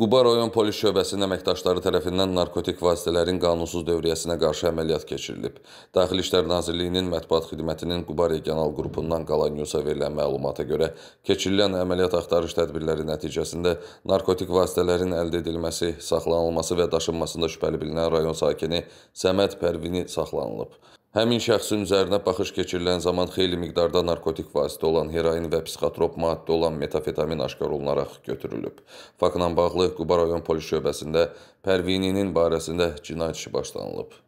Quba rayon polis şöbəsinin əməkdaşları tərəfindən narkotik vasitələrin qanunsuz dövriyyəsinə qarşı əməliyyat keçirilib. Daxili İşlər Nazirliyinin mətbuat xidmətinin Quba regional qrupundan Qala News-a verilən məlumata görə keçirilən əməliyyat axtarış tədbirləri nəticəsində narkotik vasitələrin əldə edilməsi, saxlanılması və daşınmasında şübhəli bilinən rayon sakini Səməd Pərvini saxlanılıb. Həmin şəxsin üzərinə baxış keçirilən zaman xeyli miqdarda narkotik vasitə olan heroin və psixotrop maddə olan metafetamin aşkar olunaraq götürülüb. Faktla bağlı Quba rayon polis şöbəsində Pərvininin barəsində cinayət işi başlanılıb.